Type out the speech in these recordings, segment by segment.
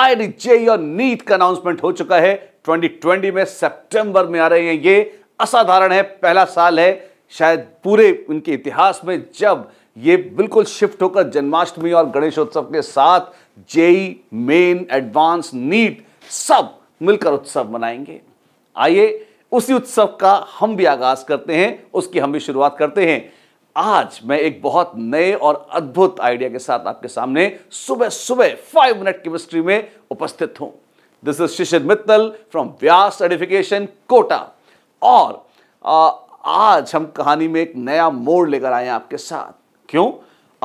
आईडीजे और नीट का अनाउंसमेंट हो चुका है 2020 में सितंबर में आ रहे हैं ये असाधारण है पहला साल है शायद पूरे उनके इतिहास में जब ये बिल्कुल शिफ्ट होकर जन्माष्टमी और गणेशोत्सव के साथ जेई मेन एडवांस नीट सब मिलकर उत्सव मनाएंगे आइए उसी उत्सव का हम भी आगाज करते हैं उसकी हम भी शुरुआत करते हैं आज मैं एक बहुत नए और अद्भुत आइडिया के साथ आपके सामने सुबह सुबह फाइव मिनट केमिस्ट्री में उपस्थित हूं this is Shishir Mittal from Vyas certification Kota और आ, आज हम कहानी में एक नया मोड़ लेकर आए हैं आपके साथ क्यों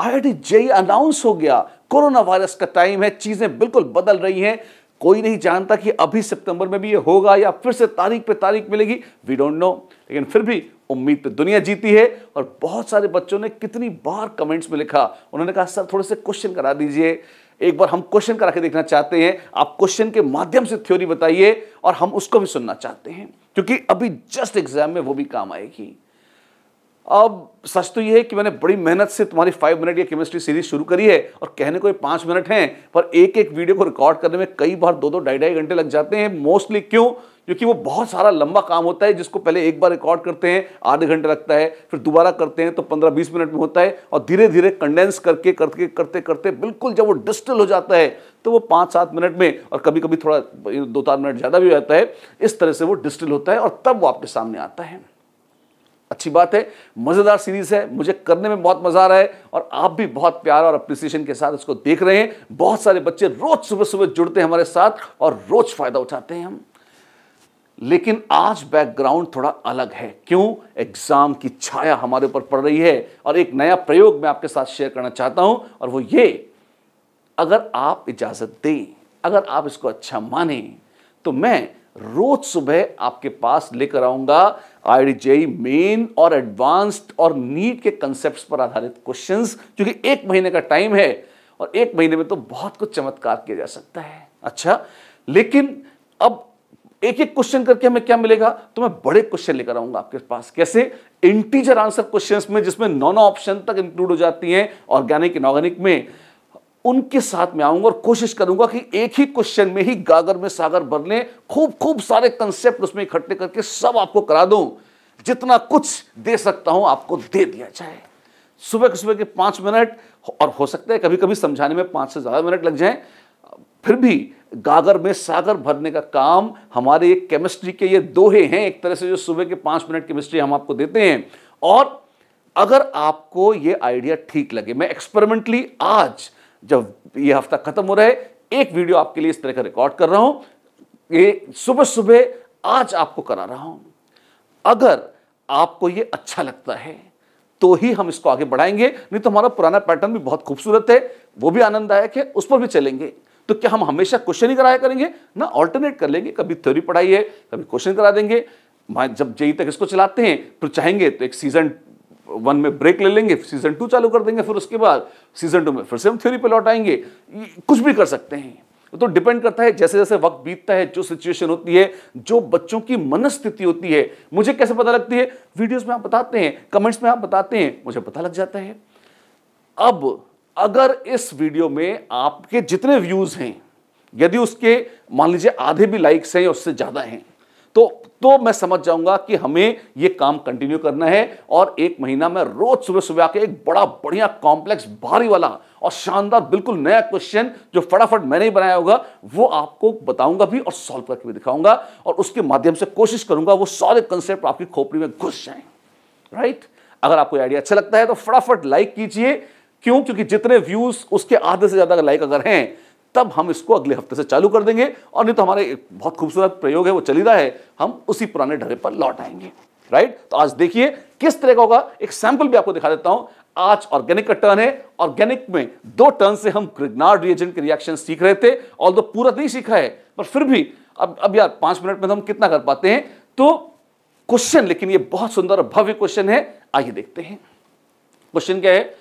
आई जेई अनाउंस हो गया कोरोना वायरस का टाइम है चीजें बिल्कुल बदल रही हैं कोई नहीं जानता कि अभी सितंबर में भी ये होगा या फिर से तारीख पे तारीख मिलेगी वी डोंट नो लेकिन फिर भी उम्मीद पे दुनिया जीती है और बहुत सारे बच्चों ने कितनी बार कमेंट्स में लिखा उन्होंने कहा सर थोड़े से क्वेश्चन करा दीजिए एक बार हम क्वेश्चन करा के देखना चाहते हैं आप क्वेश्चन के माध्यम से थ्योरी बताइए और हम उसको भी सुनना चाहते हैं क्योंकि अभी जस्ट एग्जाम में वो भी काम आएगी अब सच तो ये है कि मैंने बड़ी मेहनत से तुम्हारी फाइव मिनट या केमिस्ट्री सीरीज शुरू करी है और कहने को ये पाँच मिनट हैं पर एक एक वीडियो को रिकॉर्ड करने में कई बार दो दो ढाई ढाई घंटे लग जाते हैं मोस्टली क्यों क्योंकि वो बहुत सारा लंबा काम होता है जिसको पहले एक बार रिकॉर्ड करते हैं आधे घंटे लगता है फिर दोबारा करते हैं तो पंद्रह बीस मिनट में होता है और धीरे धीरे कंडेंस करके करके करते करते बिल्कुल जब वो डिस्टल हो जाता है तो वो पाँच सात मिनट में और कभी कभी थोड़ा दो चार मिनट ज़्यादा भी हो जाता है इस तरह से वो डिस्टल होता है और तब वो आपके सामने आता है अच्छी बात है मज़ेदार सीरीज़ है मुझे करने में बहुत मज़ा आ रहा है और आप भी बहुत प्यार और अप्रिसिएशन के साथ इसको देख रहे हैं बहुत सारे बच्चे रोज़ सुबह सुबह जुड़ते हैं हमारे साथ और रोज़ फ़ायदा उठाते हैं हम लेकिन आज बैकग्राउंड थोड़ा अलग है क्यों एग्ज़ाम की छाया हमारे ऊपर पड़ रही है और एक नया प्रयोग मैं आपके साथ शेयर करना चाहता हूं और वो ये अगर आप इजाज़त दें अगर आप इसको अच्छा माने तो मैं रोज सुबह आपके पास लेकर आऊंगा आई मेन और एडवांस्ड और नीट के कंसेप्ट पर आधारित क्वेश्चन क्योंकि एक महीने का टाइम है और एक महीने में तो बहुत कुछ चमत्कार किया जा सकता है अच्छा लेकिन अब एक एक क्वेश्चन करके हमें क्या मिलेगा तो मैं बड़े क्वेश्चन लेकर आऊंगा आपके पास कैसे इंटीजर आंसर क्वेश्चंस में जिसमें नॉन ऑप्शन तक इंक्लूड हो जाती हैं ऑर्गेनिक इनऑर्गेनिक में उनके साथ में आऊंगा और कोशिश करूंगा कि एक ही क्वेश्चन में ही गागर में सागर भर लें खूब खूब सारे कंसेप्ट उसमें इकट्ठे करके सब आपको करा दूं जितना कुछ दे सकता हूं आपको दे दिया जाए सुबह के सुबह के पांच मिनट और हो सकता है कभी कभी समझाने में पांच से ज़्यादा मिनट लग जाए फिर भी गागर में सागर भरने का काम हमारे ये केमिस्ट्री के ये दोहे हैं एक तरह से जो सुबह के पांच मिनट केमिस्ट्री हम आपको देते हैं और अगर आपको ये आइडिया ठीक लगे मैं एक्सपेरिमेंटली आज जब ये हफ्ता खत्म हो रहा है एक वीडियो आपके लिए इस तरह का रिकॉर्ड कर रहा हूं ये सुबह सुबह आज आपको करा रहा हूं अगर आपको ये अच्छा लगता है तो ही हम इसको आगे बढ़ाएंगे नहीं तो हमारा पुराना पैटर्न भी बहुत खूबसूरत है वो भी आनंददायक है उस पर भी चलेंगे तो क्या हम हमेशा क्वेश्चन ही कराया करेंगे ना ऑल्टरनेट कर लेंगे कभी थ्योरी पढ़ाइए कभी क्वेश्चन करा देंगे जब जेई तक इसको चलाते हैं तो चाहेंगे तो एक सीजन वन में ब्रेक ले लेंगे सीजन टू चालू कर देंगे फिर उसके बाद सीजन टू में फिर से हम थ्योरी पे लौट आएंगे कुछ भी कर सकते हैं तो डिपेंड करता है जैसे जैसे वक्त बीतता है जो सिचुएशन होती है जो बच्चों की मनस्थिति होती है मुझे कैसे पता लगती है वीडियोस में आप बताते हैं कमेंट्स में आप बताते हैं मुझे पता लग जाता है अब अगर इस वीडियो में आपके जितने व्यूज हैं यदि उसके मान लीजिए आधे भी लाइक्स हैं या उससे ज्यादा हैं तो तो मैं समझ जाऊंगा कि हमें ये काम कंटिन्यू करना है और एक महीना में रोज सुबह सुबह आके एक बड़ा बढ़िया कॉम्प्लेक्स भारी वाला और शानदार बिल्कुल नया क्वेश्चन जो फटाफट मैंने ही बनाया होगा वो आपको बताऊंगा भी और सॉल्व करके भी दिखाऊंगा और उसके माध्यम से कोशिश करूंगा वो सारे कंसेप्ट आपकी खोपड़ी में घुस जाए राइट अगर आपको आइडिया अच्छा लगता है तो फटाफट लाइक कीजिए क्यों क्योंकि जितने व्यूज उसके आधे से ज्यादा लाइक अगर हैं तब हम इसको अगले हफ्ते से चालू कर देंगे और नहीं तो हमारे एक बहुत खूबसूरत प्रयोग है वो चली रहा है हम उसी पुराने ढरे पर लौट आएंगे राइट तो आज देखिए किस तरह का होगा एक सैंपल भी आपको दिखा देता हूं आज ऑर्गेनिक का टर्न है ऑर्गेनिक में दो टर्न से हम क्रिगनार्ड रिएजेंट के रिएक्शन सीख रहे थे और तो पूरा नहीं सीखा है पर फिर भी अब अब यार पांच मिनट में तो हम कितना कर पाते हैं तो क्वेश्चन लेकिन ये बहुत सुंदर और भव्य क्वेश्चन है आइए देखते हैं क्वेश्चन क्या है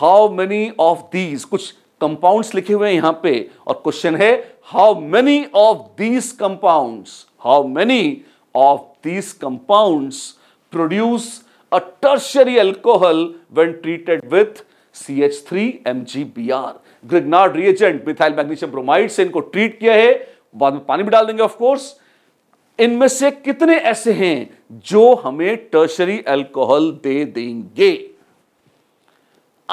हाउ मेनी ऑफ दीज कुछ कंपाउंड्स लिखे हुए हैं यहां पे और क्वेश्चन है how many of these compounds how many of these compounds produce a tertiary alcohol when treated with C H three M G B R Grignard reagent methyl magnesium bromide से इनको treat किया है बाद में पानी भी डाल देंगे ऑफकोर्स इनमें से कितने ऐसे हैं जो हमें टर्शरी अल्कोहल दे देंगे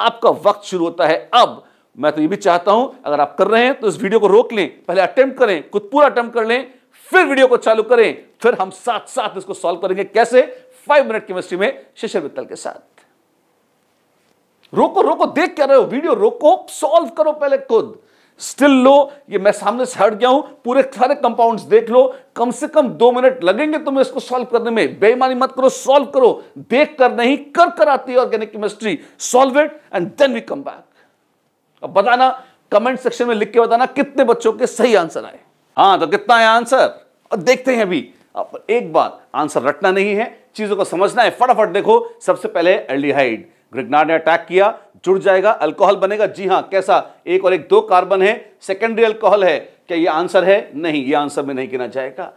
आपका वक्त शुरू होता है अब मैं तो ये भी चाहता हूं अगर आप कर रहे हैं तो इस वीडियो को रोक लें पहले अटेम्प्ट करें खुद पूरा अटेम्प्ट कर लें फिर वीडियो को चालू करें फिर हम साथ साथ इसको सॉल्व करेंगे कैसे फाइव मिनट केमिस्ट्री में शिशिर मित्तल के साथ रोको रोको देख क्या रहे हो वीडियो रोको सॉल्व करो पहले खुद स्टिल लो ये मैं सामने से हट गया हूं पूरे सारे कंपाउंड्स देख लो कम से कम दो मिनट लगेंगे तुम्हें इसको सॉल्व करने में बेईमानी मत करो सॉल्व करो देख कर नहीं कर कर आती है organic chemistry solve it and then we come back अब बताना कमेंट सेक्शन में लिख के बताना कितने बच्चों के सही आंसर आए हाँ तो कितना है आंसर और देखते हैं अभी अब एक बार आंसर रटना नहीं है चीजों को समझना है फटाफट देखो सबसे पहले एल्डिहाइड ग्रिगनाड ने अटैक किया जुड़ जाएगा अल्कोहल बनेगा जी हाँ कैसा एक और एक दो कार्बन है सेकेंडरी अल्कोहल है क्या ये आंसर है नहीं ये आंसर में नहीं गिना जाएगा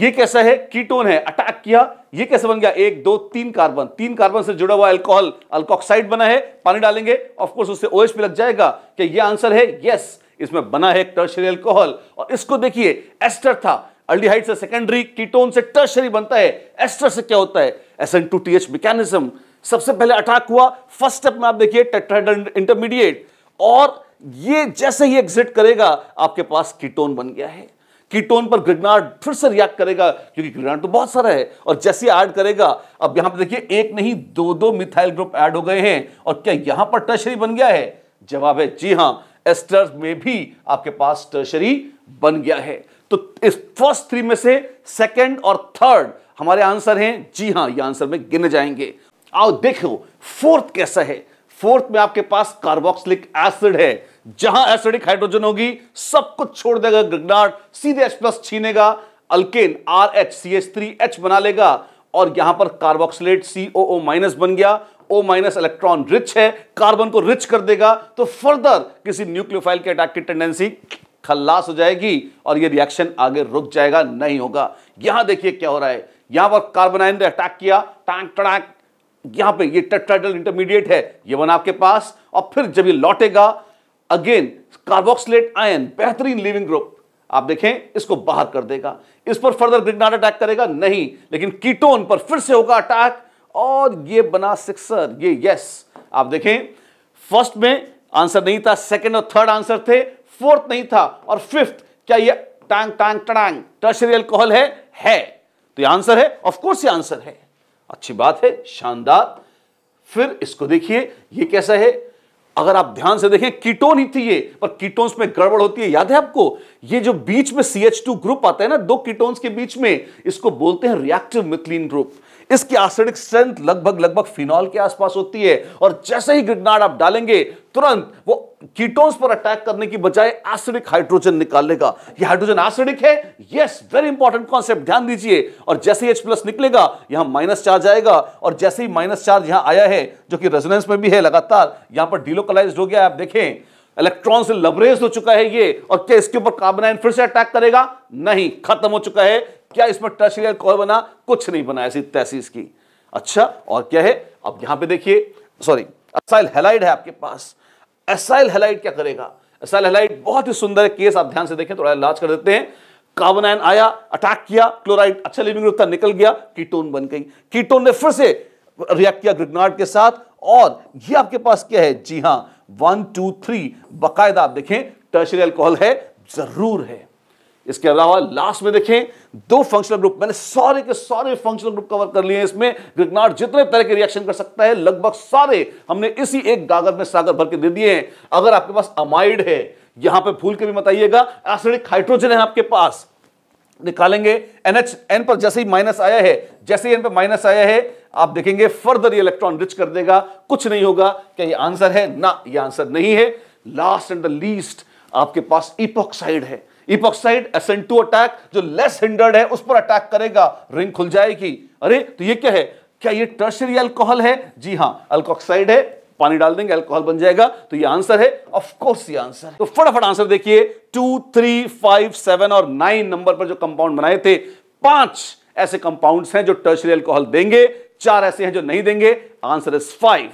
ये कैसा है कीटोन है अटैक किया ये कैसे बन गया एक दो तीन कार्बन तीन कार्बन से जुड़ा हुआ अल्कोहल अल्कोक्साइड बना है पानी डालेंगे ऑफकोर्स उससे ओएच OH पे लग जाएगा क्या ये आंसर है यस इसमें बना है टर्शरी अल्कोहल और इसको देखिए एस्टर था अल्डिहाइड से सेकेंडरी कीटोन से टर्शरी बनता है एस्टर से क्या होता है S N two T H mechanism सबसे पहले अटैक हुआ फर्स्ट स्टेप में आप देखिए टेट्राहेड्रल इंटरमीडिएट और ये जैसे ही एग्जिट करेगा आपके पास कीटोन बन गया है कीटोन पर ग्रिगनार्ड फिर से रिएक्ट करेगा क्योंकि ग्रिगनार्ड तो बहुत सारा है और जैसे ऐड करेगा अब यहां पर देखिए एक नहीं दो दो मिथाइल ग्रुप ऐड हो गए हैं और क्या यहां पर टर्शरी बन गया है जवाब है जी हां एस्टर में भी आपके पास टर्शरी बन गया है तो इस फर्स्ट थ्री में से सेकेंड और थर्ड हमारे आंसर हैं जी हां ये आंसर में गिने जाएंगे आओ देखो फोर्थ कैसा है फोर्थ में आपके पास कार्बोक्सिलिक एसिड है जहां एसिडिक हाइड्रोजन होगी सब कुछ छोड़ देगा ग्रिगनार्ड सीधे एच प्लस छीनेगा alkane R H C H three H बना लेगा और यहां पर कार्बोक्सिलेट सी ओ ओ माइनस बन गया ओ माइनस इलेक्ट्रॉन रिच है कार्बन को रिच कर देगा तो फर्दर किसी न्यूक्लियोफाइल के अटैक की टेंडेंसी खल्लास हो जाएगी और ये रिएक्शन आगे रुक जाएगा नहीं होगा यहां देखिए क्या हो रहा है यहां पर कार्बोनाइन ने अटैक किया टैंक टैंक यहां पे ये टेट्राइडल इंटरमीडिएट है ये वन आपके पास और फिर जब ये लौटेगा अगेन कार्बोक्सलेट आयन बेहतरीन लिविंग ग्रुप आप देखें इसको बाहर कर देगा इस पर फर्दर ग्रिगनाट अटैक करेगा नहीं लेकिन कीटोन पर फिर से होगा अटैक और ये बना सिक्सर ये यस आप देखें फर्स्ट में आंसर नहीं था सेकंड और थर्ड आंसर थे फोर्थ नहीं था और फिफ्थ क्या ये टांग टांग टैंग टर्शरी अल्कोहल है है तो ये आंसर है ऑफ कोर्स ये आंसर है अच्छी बात है शानदार फिर इसको देखिए ये कैसा है अगर आप ध्यान से देखें कीटोन ही थी ये पर कीटोन्स में गड़बड़ होती है याद है आपको ये जो बीच में टू ग्रुप आता है ना दो कीटोन्स के बीच में इसको बोलते हैं रिएक्टिव मिथिलीन ग्रुप इसकी एसिडिक स्ट्रेंथ लगभग लगभग फिनॉल के आसपास होती है और जैसे ही ग्रिगनाड आप डालेंगे तुरंत वो कीटोन्स पर अटैक करने की बजाय एसिडिक हाइड्रोजन निकालने का ये हाइड्रोजन एसिडिक है यस वेरी इंपॉर्टेंट कॉन्सेप्ट ध्यान दीजिए और जैसे ही एच प्लस निकलेगा यहां माइनस चार्ज आएगा और जैसे ही माइनस चार्ज यहां आया है जो कि रेजोनेंस में भी है लगातार यहां पर डिलोकलाइज हो गया आप देखें इलेक्ट्रॉन से लबरेज हो चुका है ये और क्या इसके ऊपर कार्बन आयन फिर से अटैक करेगा नहीं खत्म हो चुका है क्या इसमें टर्शरी अल्कोहल बना कुछ नहीं बना ऐसी तैसीस की अच्छा और क्या है अब यहां पे देखिए सॉरी असाइल हेलाइड है आपके पास एसाइल हेलाइड क्या करेगा एसाइल हेलाइड बहुत ही सुंदर केस आप ध्यान से देखें थोड़ा इलाज कर देते हैं कार्बन आयन आया अटैक किया क्लोराइड अच्छा लिविंग ग्रुप था निकल गया कीटोन बन गई कीटोन ने फिर से रिएक्ट किया ग्रिगनार्ड के साथ और ये आपके पास क्या है जी हां वन टू थ्री बकायदा आप देखें टर्शरी अल्कोहल है जरूर है इसके अलावा लास्ट में देखें दो फंक्शनल ग्रुप मैंने सारे के सारे फंक्शनल ग्रुप कवर कर लिए इसमें ग्रिगनार्ड जितने तरह के रिएक्शन कर सकता है लगभग सारे हमने इसी एक गागर में सागर भर के दे दिए हैं अगर आपके पास अमाइड है यहां पे भूल के भी बताइएगा एसिडिक हाइड्रोजन है आपके पास निकालेंगे एनएच एन पर जैसे ही माइनस आया है जैसे ही एन पर माइनस आया है आप देखेंगे फर्दर ये इलेक्ट्रॉन रिच कर देगा कुछ नहीं होगा क्या ये आंसर है ना ये आंसर नहीं है लास्ट एंड द लीस्ट आपके पास इपोक्साइड है इपोक्साइड टू अटैक जो लेस हिंडर्ड है उस पर अटैक करेगा रिंग खुल जाएगी अरे तो ये क्या है क्या ये टर्सरी अल्कोहल है जी हाँ अल्कोक्साइड है पानी डाल देंगे अल्कोहल बन जाएगा तो ये आंसर है ऑफ कोर्स ये आंसर तो फटाफट आंसर देखिए टू थ्री फाइव सेवन और नाइन नंबर पर जो कंपाउंड बनाए थे पांच ऐसे कंपाउंड्स हैं जो टर्शरी अल्कोहल देंगे चार ऐसे हैं जो नहीं देंगे आंसर इज फाइव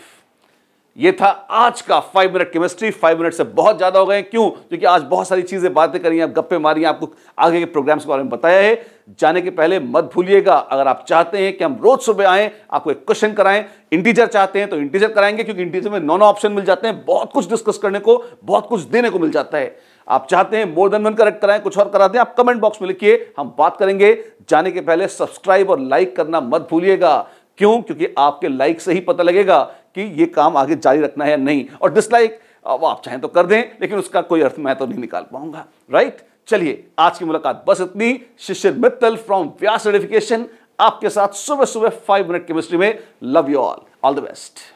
ये था आज का five minute chemistry five minute से बहुत ज़्यादा हो गए क्यों क्योंकि आज बहुत सारी चीज़ें बातें करी आप गप्पे मारी आपको आगे के प्रोग्राम्स के बारे में बताया है जाने के पहले मत भूलिएगा अगर आप चाहते हैं कि हम रोज सुबह आए आपको एक क्वेश्चन कराएं इंटीजर चाहते हैं तो इंटीजर कराएंगे क्योंकि इंटीजर में नौ नौ ऑप्शन मिल जाते हैं बहुत कुछ डिस्कस करने को बहुत कुछ देने को मिल जाता है आप चाहते हैं मोर देन वन करेक्ट कराएं कुछ और करा दें आप कमेंट बॉक्स में लिखिए हम बात करेंगे जाने के पहले सब्सक्राइब और लाइक करना मत भूलिएगा क्यों क्योंकि आपके लाइक से ही पता लगेगा कि ये काम आगे जारी रखना है या नहीं और डिसलाइक अब आप चाहें तो कर दें लेकिन उसका कोई अर्थ मैं तो नहीं निकाल पाऊंगा राइट चलिए आज की मुलाकात बस इतनी शिशिर मित्तल फ्रॉम व्यास सर्टिफिकेशन आपके साथ सुबह सुबह फाइव मिनट केमिस्ट्री में love you all all the best